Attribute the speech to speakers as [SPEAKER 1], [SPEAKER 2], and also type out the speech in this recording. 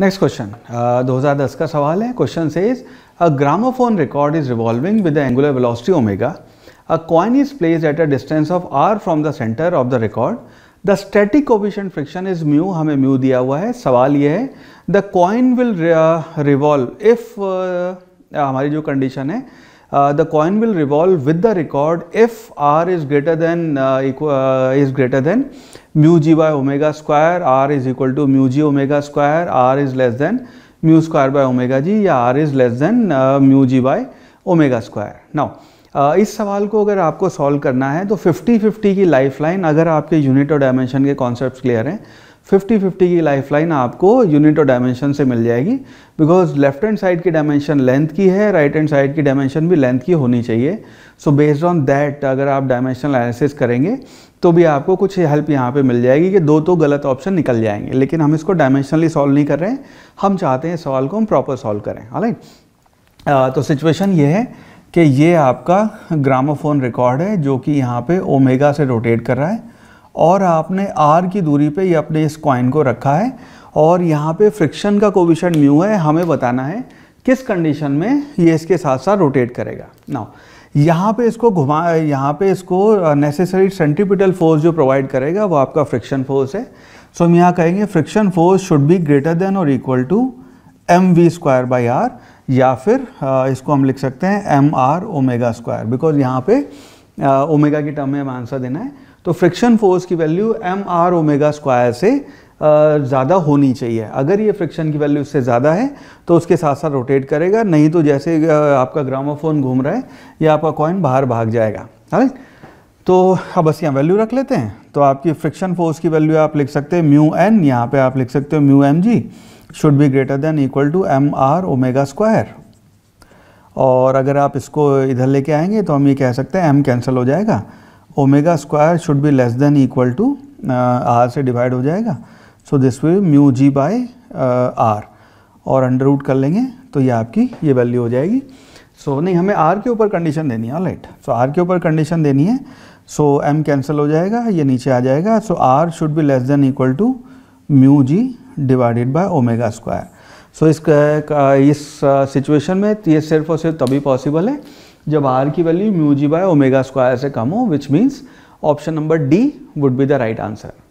[SPEAKER 1] next question 2010 का सवाल है question says a gramophone record is revolving with angular velocity omega a coin is place at a distance of R from the centre of the record the static coefficient friction is mu हमें mu दिया हुआ है सवाल ये है the coin will revolve if हमारी जो condition है the coin will revolve with the record if R is greater than is greater than mu G by omega square R is equal to mu G omega square R is less than mu square by omega G या R is less than mu G by omega square now इस सवाल को अगर आपको solve करना है तो 50-50 की लाइफलाइन अगर आपके यूनिट और डायमेंशन के कॉन्सेप्ट क्लियर हैं 50 50 की लाइफ लाइन आपको यूनिट और डायमेंशन से मिल जाएगी बिकॉज लेफ्ट हैंड साइड की डायमेंशन लेंथ की है राइट हैंड साइड की डायमेंशन भी लेंथ की होनी चाहिए सो बेस्ड ऑन दैट अगर आप डायमेंशनल एनालिसिस करेंगे तो भी आपको कुछ हेल्प यहाँ पे मिल जाएगी कि दो तो गलत ऑप्शन निकल जाएंगे लेकिन हम इसको डायमेंशनली सॉल्व नहीं कर रहे हैं हम चाहते हैं सवाल को हम प्रॉपर सॉल्व करें राइट तो सिचुएशन ये है कि ये आपका ग्रामोफोन रिकॉर्ड है जो कि यहाँ पे ओमेगा से रोटेट कर रहा है और आपने आर की दूरी पे ये अपने इस कॉइन को रखा है और यहाँ पे फ्रिक्शन का कोविशन म्यू है हमें बताना है किस कंडीशन में ये इसके साथ साथ रोटेट करेगा नाउ यहाँ पे इसको घुमा यहाँ पे इसको नेसेसरी सेंटिपिटल फोर्स जो प्रोवाइड करेगा वो आपका फ्रिक्शन फोर्स है सो हम यहाँ कहेंगे friction force should be greater than और equal to M V square by R या फिर uh, इसको हम लिख सकते हैं M R omega square because यहाँ पे ओमेगा uh, की टर्म में हम आंसर देना है तो फ्रिक्शन फोर्स की value M R omega square से ज़्यादा होनी चाहिए अगर ये फ्रिक्शन की वैल्यू इससे ज़्यादा है तो उसके साथ साथ रोटेट करेगा नहीं तो जैसे आपका ग्रामोफोन घूम रहा है या आपका कॉइन बाहर भाग जाएगा राइट तो अब बस यहाँ वैल्यू रख लेते हैं तो आपकी फ्रिक्शन फोर्स की वैल्यू आप लिख सकते हैं म्यू एन यहाँ पे आप लिख सकते हो mu M G should be greater than equal to M R omega square और अगर आप इसको इधर लेके आएंगे तो हम ये कह सकते हैं एम कैंसिल हो जाएगा omega square should be less than equal to R uh, से डिवाइड हो जाएगा so this will mu G by R और अंडर रूट कर लेंगे तो ये आपकी ये वैल्यू हो जाएगी सो so, नहीं हमें आर के ऊपर कंडीशन देनी है लाइट सो आर के ऊपर कंडीशन देनी है सो एम कैंसिल हो जाएगा ये नीचे आ जाएगा so R should be less than equal to mu G divided by omega square so इस सिचुएशन uh, में ये सिर्फ और सिर्फ तभी पॉसिबल है जब आर की value mu G by omega square से कम हो which means option number D would be the right answer